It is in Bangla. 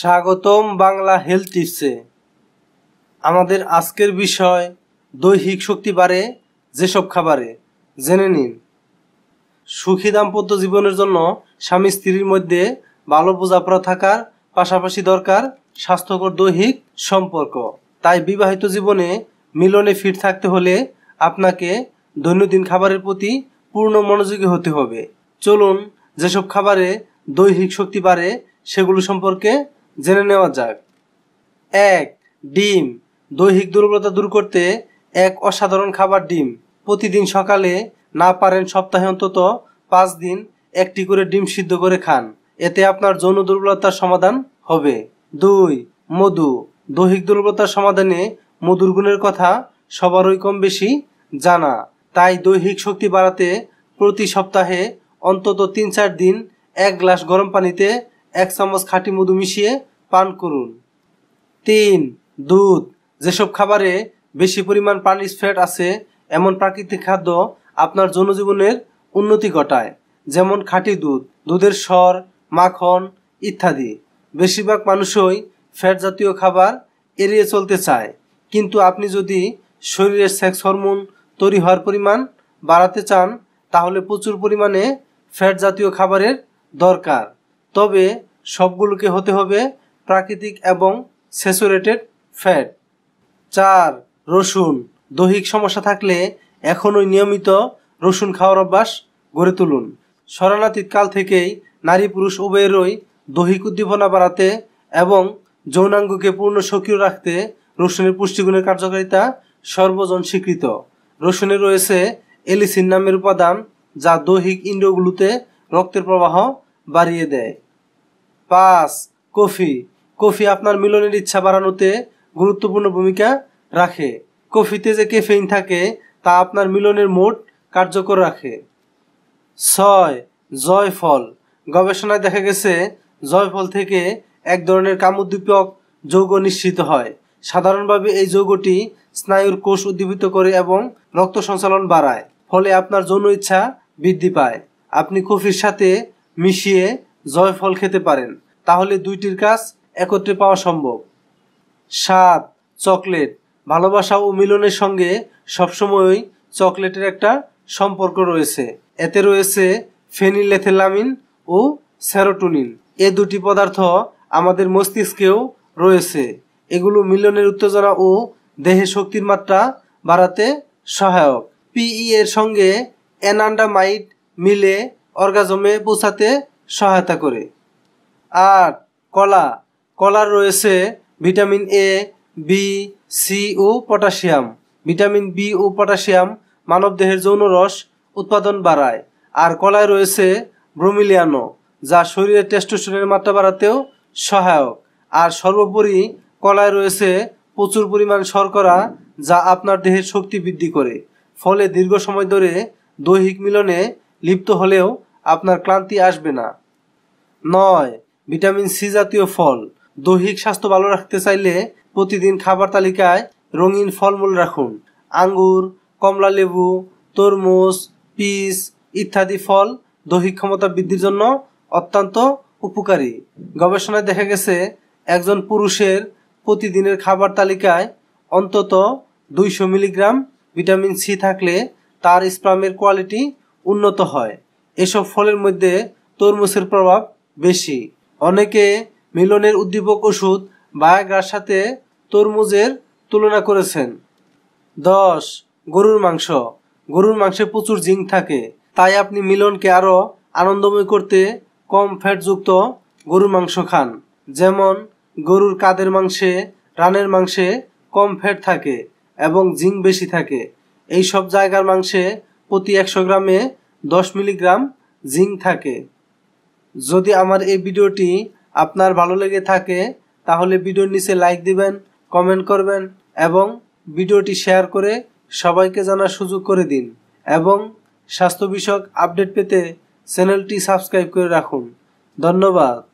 স্বাগতম বাংলা হেলথ টিপসে আমাদের আজকের বিষয় দৈহিক শক্তি বাড়ে যেসব খাবারে জেনে নিন সুখী দাম্পত্য জীবনের জন্য স্বামী স্ত্রীর মধ্যে ভালো বোঝাপড়া থাকার পাশাপাশি দরকার স্বাস্থ্যকর দৈহিক সম্পর্ক তাই বিবাহিত জীবনে মিলনে ফিট থাকতে হলে আপনাকে দৈনন্দিন খাবারের প্রতি পূর্ণ মনোযোগী হতে হবে চলুন যেসব খাবারে দৈহিক শক্তি বাড়ে সেগুলো সম্পর্কে জেনে নেওয়া যাক এক ডিম দৈহিক দুর্বলতা দূর করতে এক অসাধারণ খাবার ডিম প্রতিদিন সকালে না পারেন সপ্তাহে অন্তত পাঁচ দিন একটি করে ডিম সিদ্ধ করে খান এতে আপনার যৌন দুর্বলতার সমাধান হবে দুই মধু দৈহিক দুর্বলতার সমাধানে মধুর গুণের কথা সবারই কম বেশি জানা তাই দৈহিক শক্তি বাড়াতে প্রতি সপ্তাহে অন্তত তিন চার দিন এক গ্লাস গরম পানিতে এক চামচ খাঁটি মধু মিশিয়ে পান করুন তিন দুধ যেসব খাবারে বেশি পরিমাণ প্রাণীর ফ্যাট আছে এমন প্রাকৃতিক খাদ্য আপনার জনজীবনের উন্নতি ঘটায় যেমন খাঁটি দুধ দুধের স্বর মাখন ইত্যাদি বেশিরভাগ মানুষই ফ্যাট জাতীয় খাবার এড়িয়ে চলতে চায় কিন্তু আপনি যদি শরীরের সেক্স হরমোন তৈরি হওয়ার পরিমাণ বাড়াতে চান তাহলে প্রচুর পরিমাণে ফ্যাট জাতীয় খাবারের দরকার তবে সবগুলোকে হতে হবে প্রাকৃতিক এবং স্যাচুরেটেড ফ্যাট চার রসুন দৈহিক সমস্যা থাকলে এখনই নিয়মিত রসুন খাওয়ার অভ্যাস গড়ে তুলুন স্মরণাতীত কাল থেকেই নারী পুরুষ উভয়েরই দৈহিক উদ্দীপনা বাড়াতে এবং যৌনাঙ্গকে পূর্ণ সক্রিয় রাখতে রসুনের পুষ্টিগুণের কার্যকারিতা সর্বজন স্বীকৃত রসুনে রয়েছে এলিসিন নামের উপাদান যা দৈহিক ইন্দ্রগুলোতে রক্তের প্রবাহ বাড়িয়ে দেয় পাঁচ কফি কফি আপনার মিলনের ইচ্ছা বাড়ানোতে গুরুত্বপূর্ণ ভূমিকা রাখে কফিতে যে কেফেইন থাকে তা আপনার মিলনের মোট কার্যকর রাখে ছয় জয়ফল গবেষণায় দেখা গেছে জয়ফল থেকে এক ধরনের কামোদ্দীপক যৌগ নিঃসৃত হয় সাধারণভাবে এই যৌগটি স্নায়ুর কোষ উদ্দীপিত করে এবং রক্ত সঞ্চালন বাড়ায় ফলে আপনার যৌন ইচ্ছা বৃদ্ধি পায় আপনি কফির সাথে মিশিয়ে জয়ফল খেতে পারেন তাহলে দুইটির কাজ একত্রে পাওয়া সম্ভব স্বাদ চকলেট ভালোবাসা ও মিলনের সঙ্গে সবসময়ই চকলেটের একটা সম্পর্ক রয়েছে এতে রয়েছে ফেনিলেথেলামিন ও সেরোটোনিন এ দুটি পদার্থ আমাদের মস্তিষ্কেও রয়েছে এগুলো মিলনের উত্তেজনা ও দেহে শক্তির মাত্রা বাড়াতে সহায়ক পিই এর সঙ্গে অ্যানান্ডামাইট মিলে অর্গাজমে পৌঁছাতে সহায়তা করে আর কলা কলার রয়েছে ভিটামিন এ বি সি ও পটাশিয়াম ভিটামিন বি ও পটাশিয়াম মানব দেহের যৌন রস উৎপাদন বাড়ায় আর কলায় রয়েছে ব্রোমিলিয়ানো যা শরীরের টেস্টোস্টেরনের মাত্রা বাড়াতেও সহায়ক আর সর্বোপরি কলায় রয়েছে প্রচুর পরিমাণ শর্করা যা আপনার দেহের শক্তি বৃদ্ধি করে ফলে দীর্ঘ সময় ধরে দৈহিক মিলনে লিপ্ত হলেও আপনার ক্লান্তি আসবে না নয় ভিটামিন সি জাতীয় ফল দৈহিক স্বাস্থ্য ভালো রাখতে চাইলে প্রতিদিন খাবার তালিকায় রঙিন ফলমূল রাখুন আঙ্গুর কমলা লেবু তরমুজ পিস ইত্যাদি ফল দৈহিক ক্ষমতা বৃদ্ধির জন্য অত্যন্ত উপকারী গবেষণায় দেখা গেছে একজন পুরুষের প্রতিদিনের খাবার তালিকায় অন্তত দুইশো মিলিগ্রাম ভিটামিন সি থাকলে তার স্প্রামের কোয়ালিটি উন্নত হয় এসব ফলের মধ্যে তরমুজের প্রভাব বেশি অনেকে মিলনের উদ্দীপক ওষুধ বায়াগার সাথে তরমুজের তুলনা করেছেন দশ গরুর মাংস গরুর মাংসে প্রচুর জিঙ্ক থাকে তাই আপনি মিলনকে আরও আনন্দময় করতে কম ফ্যাটযুক্ত গরুর মাংস খান যেমন গরুর কাদের মাংসে রানের মাংসে কম ফ্যাট থাকে এবং জিঙ্ক বেশি থাকে এই সব জায়গার মাংসে প্রতি একশো গ্রামে দশ মিলিগ্রাম জিঙ্ক থাকে যদি আমার এই ভিডিওটি আপনার ভালো লেগে থাকে তাহলে ভিডিওর নিচে লাইক দিবেন কমেন্ট করবেন এবং ভিডিওটি শেয়ার করে সবাইকে জানার সুযোগ করে দিন এবং স্বাস্থ্য বিষয়ক আপডেট পেতে চ্যানেলটি সাবস্ক্রাইব করে রাখুন ধন্যবাদ